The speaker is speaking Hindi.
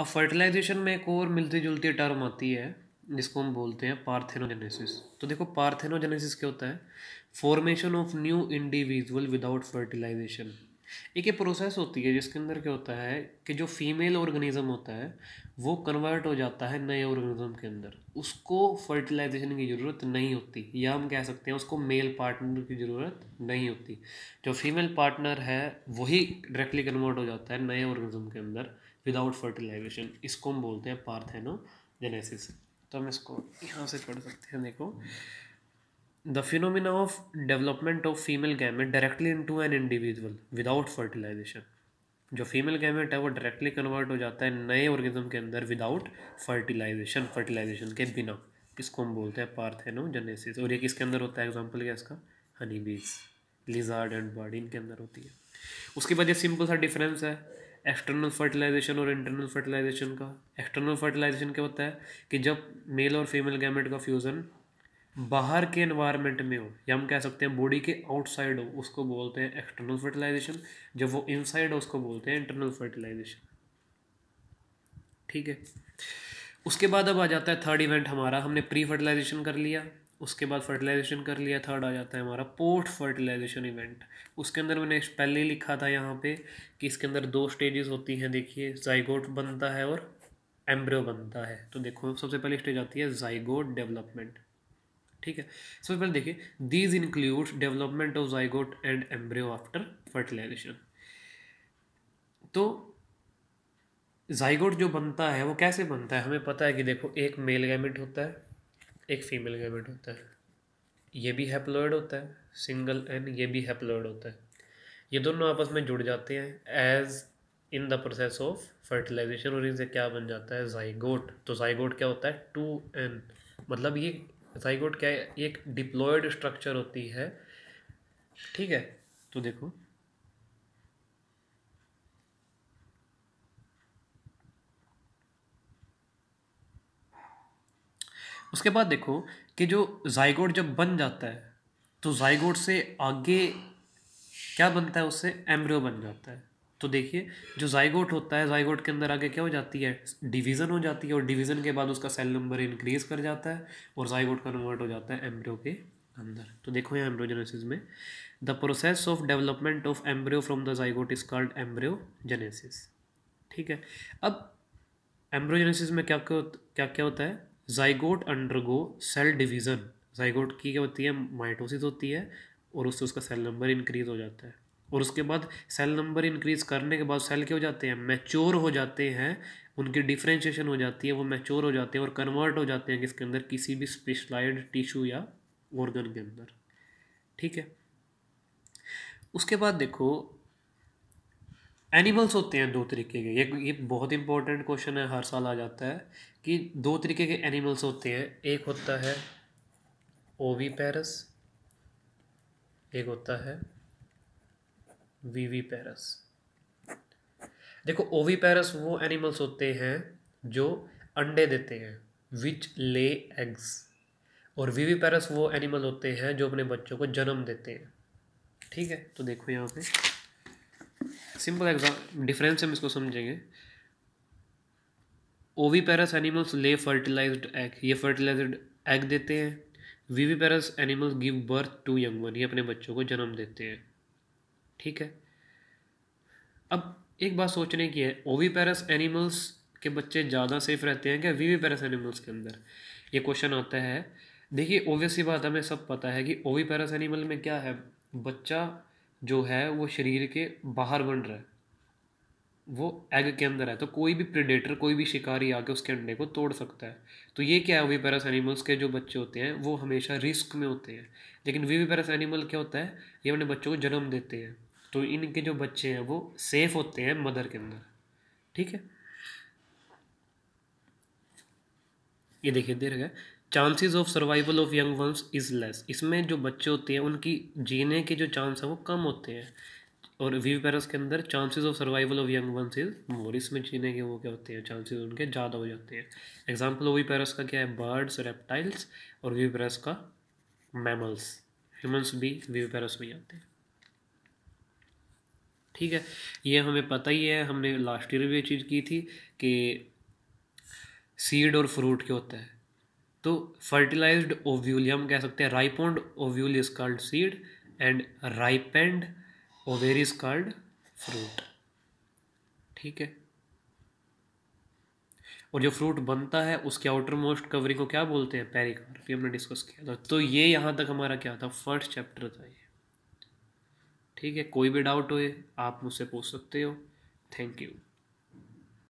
अब फर्टिलाइजेशन में एक और मिलती जुलती टर्म आती है जिसको हम बोलते हैं पार्थेनोजेनेसिस तो देखो पार्थेनोजेनेसिस क्या होता है formation of new individual without fertilization एक ये प्रोसेस होती है जिसके अंदर क्या होता है कि जो फीमेल ऑर्गेनिज्म होता है वो कन्वर्ट हो जाता है नए ऑर्गेनिज्म के अंदर उसको फर्टिलाइजेशन की ज़रूरत नहीं होती या हम कह सकते हैं उसको मेल पार्टनर की ज़रूरत नहीं होती जो फीमेल पार्टनर है वही डायरेक्टली कन्वर्ट हो जाता है नए ऑर्गेनिज्म के अंदर विदाउट फर्टिलाइजेशन इसको हम बोलते हैं पार्थेनोजेनेसिस तो हम इसको यहाँ से पढ़ सकते हैं देखो the phenomena of development of female gamete directly into an individual without fertilization जो फीमेल गैमेट है वो डायरेक्टली कन्वर्ट हो जाता है नए ऑर्गेनिज्म के अंदर विदाउट फर्टिलाइजेशन फर्टिलाइजेशन के बिना इसको हम बोलते हैं पार्थेनोजेनेसिस और ये किसके अंदर होता है एग्जाम्पल क्या इसका हनी बीज लिजार्ड एंड बर्ड इनके अंदर होती है उसके बाद ये सिंपल सा डिफरेंस है एक्सटर्नल फर्टिलाइजेशन और इंटरनल फर्टिलाइजेशन का एक्सटर्नल फर्टिलाइजेशन क्या होता है कि जब मेल और फीमेल गैमेट का फ्यूज़न बाहर के इन्वायरमेंट में हो या हम कह सकते हैं बॉडी के आउटसाइड हो उसको बोलते हैं एक्सटर्नल फर्टिलाइजेशन जब वो इनसाइड हो उसको बोलते हैं इंटरनल फर्टिलाइजेशन ठीक है उसके बाद अब आ जाता है थर्ड इवेंट हमारा हमने प्री फर्टिलाइजेशन कर लिया उसके बाद फर्टिलाइजेशन कर लिया थर्ड आ जाता है हमारा पोस्ट फर्टिलाइजेशन इवेंट उसके अंदर मैंने पहले ही लिखा था यहाँ पे कि इसके अंदर दो स्टेजेस होती हैं देखिए जाइगोट बनता है और एम्ब्रियो बनता है तो देखो सबसे पहली स्टेज आती है जाइगोट डेवलपमेंट ठीक है सबसे पहले देखिए these include development of zygote and embryo after fertilization तो जाइगोट जो बनता है वो कैसे बनता है हमें पता है कि देखो एक मेल गैमिट होता है एक फीमेल गैमेट होता है ये भी हैप्लॉयड होता है सिंगल एन ये भी हैप्लॉयड होता है ये दोनों आपस में जुड़ जाते हैं as in the process of fertilization और इनसे क्या बन जाता है जाइगोट तो जाइगोट क्या होता है टू एन मतलब ये जाइगोट क्या है एक डिप्लॉयड स्ट्रक्चर होती है ठीक है तो देखो उसके बाद देखो कि जो जयगोड जब बन जाता है तो जयगोड से आगे क्या बनता है उससे एम्ब्रियो बन जाता है तो देखिए जो जाइगोट होता है जायगोट के अंदर आगे क्या हो जाती है डिवीज़न हो जाती है और डिवीज़न के बाद उसका सेल नंबर इंक्रीज कर जाता है और जायगोट कन्वर्ट हो जाता है एम्ब्रियो के अंदर तो देखो यहाँ एम्ब्रियोजेनेसिस में the process of development of embryo from the zygote is called embryogenesis ठीक है अब एम्ब्रियोजेनेसिस में क्या क्या क्या क्या होता है zygote undergo cell division zygote की क्या होती है माइटोसिस होती है और उससे उसका सेल नंबर इंक्रीज़ हो जाता है और उसके बाद सेल नंबर इंक्रीज करने के बाद सेल क्या हो जाते हैं मैच्योर हो जाते हैं उनकी डिफ्रेंशिएशन हो जाती है वो मैच्योर हो जाते हैं और कन्वर्ट हो जाते हैं किसके अंदर किसी भी स्पेशलाइड टिश्यू या ऑर्गन के अंदर ठीक है उसके बाद देखो एनिमल्स होते हैं दो तरीके के ये ये बहुत इंपॉर्टेंट क्वेश्चन है हर साल आ जाता है कि दो तरीके के एनिमल्स होते हैं एक होता है ओवी पैरस एक होता है वीवी पैरस देखो ओवी पैरस वो एनिमल्स होते हैं जो अंडे देते हैं विच ले एग्स और वीवी पैरस वो एनिमल होते हैं जो अपने बच्चों को जन्म देते हैं ठीक है तो देखो यहाँ पे सिंपल एग्जाम डिफरेंस हम इसको समझेंगे oviparous animals lay fertilize egg ये फर्टिलाइज एग देते हैं viviparous animals give birth to young one ये अपने बच्चों को जन्म देते हैं ठीक है अब एक बात सोचने की है ओवी पैरस एनिमल्स के बच्चे ज़्यादा सेफ रहते हैं क्या वीवी पैरस एनिमल्स के अंदर ये क्वेश्चन आता है देखिए ओवियस बात हमें सब पता है कि ओवी पैरस एनिमल में क्या है बच्चा जो है वो शरीर के बाहर बन रहा है वो एग के अंदर है तो कोई भी प्रिडेटर कोई भी शिकारी आके उसके अंडे को तोड़ सकता है तो ये क्या है पैरस एनिमल्स के जो बच्चे होते हैं वो हमेशा रिस्क में होते हैं लेकिन पैरस एनिमल क्या होता है ये अपने बच्चों को जन्म देते हैं तो इनके जो बच्चे हैं वो सेफ होते हैं मदर के अंदर ठीक है ये देखिए देर गए chances of survival of young ones is less इसमें जो बच्चे होते हैं उनकी जीने के जो चांस हैं वो कम होते हैं और वी पेरस के अंदर chances of survival of young ones is more इसमें जीने के वो क्या होते हैं चांसेस उनके ज़्यादा हो जाते हैं एग्जाम्पल वी पेरस का क्या है बर्ड्स रेप्टाइल्स और वी पेरस का मैमल्स ह्यूमन्स भी व्यू पैरस में जाते हैं ठीक है ये हमें पता ही है हमने लास्ट ईयर भी ये चीज़ की थी कि सीड और फ्रूट क्या होता है तो फर्टिलाइज्ड ओव्यूल हम कह सकते हैं ripened ovule is called seed and ripened ovary is called fruit ठीक है और जो फ्रूट बनता है उसके आउटर मोस्ट कवरिंग को क्या बोलते हैं पेरिकार्प भी हमने डिस्कस किया था तो ये यहाँ तक हमारा क्या था फर्स्ट चैप्टर था ये ठीक है कोई भी डाउट हो आप मुझसे पूछ सकते हो थैंक यू